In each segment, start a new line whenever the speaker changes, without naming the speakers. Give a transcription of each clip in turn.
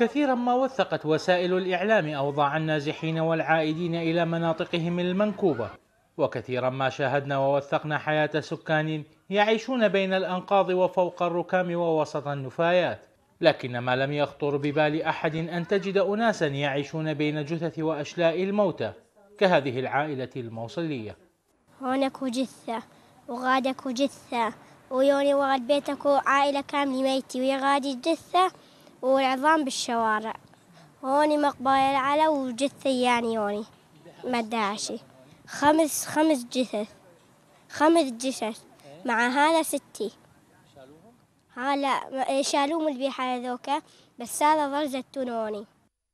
كثيرا ما وثقت وسائل الإعلام أوضاع النازحين والعائدين إلى مناطقهم المنكوبة وكثيرا ما شاهدنا ووثقنا حياة سكان يعيشون بين الأنقاض وفوق الركام ووسط النفايات لكن ما لم يخطر ببال أحد أن تجد أناسا يعيشون بين جثث وأشلاء الموتى كهذه العائلة الموصلية
هناك جثة وغادك جثة ويوني وغد بيتك عائلة كاملة ميتي ويا غادي الجثة والعظام بالشوارع هوني مقبايل على وجثة يعني هوني مداشي خمس خمس جثث خمس جثث مع هذا ستي هلا شالوهم البيحة هذوك بس هذا ظل زتون هوني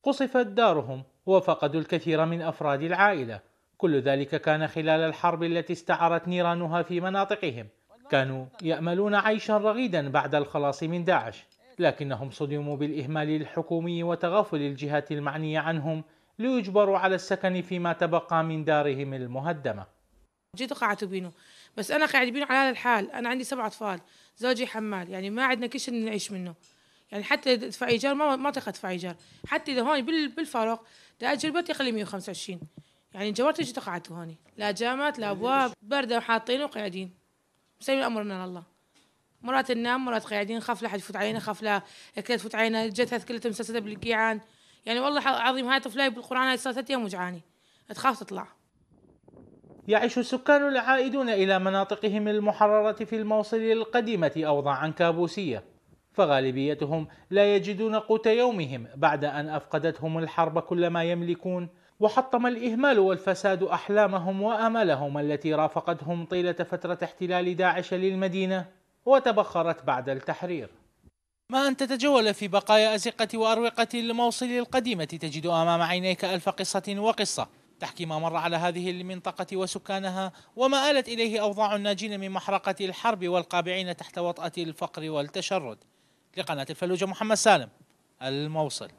قصفت دارهم وفقدوا الكثير من أفراد العائلة كل ذلك كان خلال الحرب التي استعرت نيرانها في مناطقهم كانوا يأملون عيشا رغيدا بعد الخلاص من داعش لكنهم صدموا بالإهمال الحكومي وتغافل الجهات المعنية عنهم ليجبروا على السكن فيما تبقى من دارهم المهدمة
جيت وقعت بينه بس أنا قاعد بينه على هذا الحال أنا عندي سبع أطفال زوجي حمال يعني ما عندنا شيء نعيش منه يعني حتى ادفع إيجار ما ما تقدر إيجار حتى إذا هون بالفارق ده أجر بيت يقل 125 يعني جوارتي جيت وقعت هون لا جامات لا أبواب باردة وحاطين وقاعدين مسوي الامر من الله مرات ننام مرات قاعدين خاف لا حد يفوت علينا خاف لا كلها تفوت علينا جتها كلها تمسسها بالقيعان يعني والله عظيم هاي طفلاي بالقران هاي صارت يوم وجعاني تخاف تطلع
يعيش السكان العائدون إلى مناطقهم المحررة في الموصل القديمة أوضاعا كابوسية فغالبيتهم لا يجدون قوت يومهم بعد أن أفقدتهم الحرب كل ما يملكون وحطم الإهمال والفساد أحلامهم وآمالهم التي رافقتهم طيلة فترة احتلال داعش للمدينة وتبخرت بعد التحرير ما أن تتجول في بقايا أزقة وأروقة الموصل القديمة تجد أمام عينيك ألف قصة وقصة تحكي ما مر على هذه المنطقة وسكانها وما آلت إليه أوضاع الناجين من محرقة الحرب والقابعين تحت وطأة الفقر والتشرد لقناة الفلوجة محمد سالم الموصل